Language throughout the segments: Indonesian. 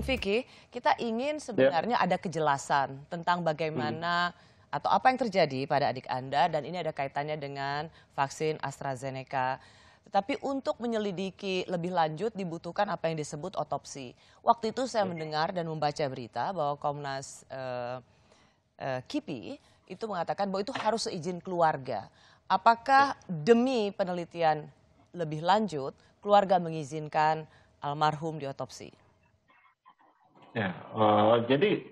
Bung Vicky, kita ingin ya. sebenarnya ya. ada kejelasan tentang bagaimana hmm. atau apa yang terjadi pada adik Anda dan ini ada kaitannya dengan vaksin AstraZeneca. Tetapi untuk menyelidiki lebih lanjut dibutuhkan apa yang disebut otopsi. Waktu itu saya ya. mendengar dan membaca berita bahwa Komnas eh, eh, KIPI itu mengatakan bahwa itu harus seizin keluarga. Apakah ya. demi penelitian lebih lanjut keluarga mengizinkan almarhum diotopsi? Ya, uh, jadi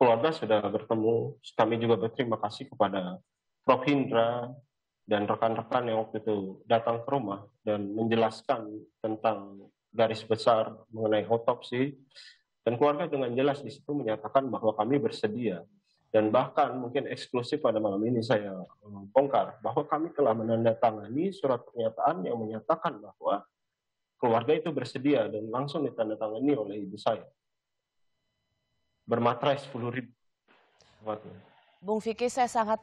keluarga sudah bertemu. Kami juga berterima kasih kepada Prof. Hindra dan rekan-rekan yang waktu itu datang ke rumah dan menjelaskan tentang garis besar mengenai otopsi. Dan keluarga dengan jelas di situ menyatakan bahwa kami bersedia. Dan bahkan mungkin eksklusif pada malam ini saya eh, bongkar bahwa kami telah menandatangani surat pernyataan yang menyatakan bahwa keluarga itu bersedia dan langsung ditandatangani oleh ibu saya bermaterai 10 ribu. Bung Vicky, saya sangat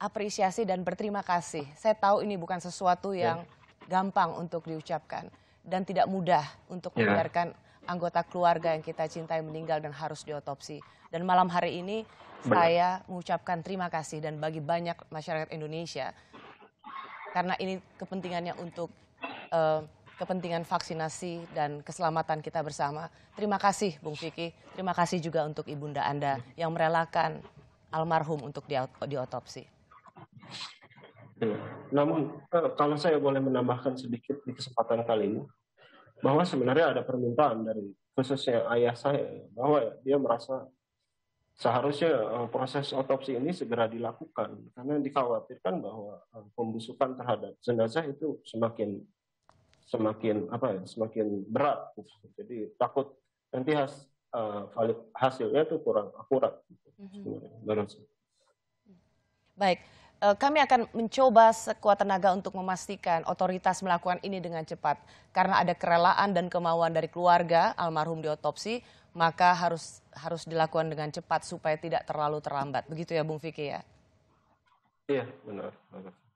apresiasi dan berterima kasih. Saya tahu ini bukan sesuatu ya. yang ya. gampang untuk diucapkan dan tidak mudah untuk ya. membiarkan anggota keluarga yang kita cintai meninggal dan harus diotopsi. Dan malam hari ini Benar. saya mengucapkan terima kasih dan bagi banyak masyarakat Indonesia karena ini kepentingannya untuk uh, kepentingan vaksinasi dan keselamatan kita bersama. Terima kasih Bung Vicky, terima kasih juga untuk ibunda Anda yang merelakan almarhum untuk diotopsi. Iya. Namun eh, kalau saya boleh menambahkan sedikit di kesempatan kali ini, bahwa sebenarnya ada permintaan dari khususnya ayah saya bahwa dia merasa seharusnya eh, proses otopsi ini segera dilakukan karena dikhawatirkan bahwa eh, pembusukan terhadap jenazah itu semakin semakin apa ya semakin berat jadi takut nanti has, uh, valid, hasilnya itu kurang akurat gitu, mm-hmm. baik eh, kami akan mencoba sekuat tenaga untuk memastikan otoritas melakukan ini dengan cepat. Karena ada kerelaan dan kemauan dari keluarga almarhum diotopsi, maka harus harus dilakukan dengan cepat supaya tidak terlalu terlambat. Begitu ya Bung Vicky ya? Iya, benar. benar.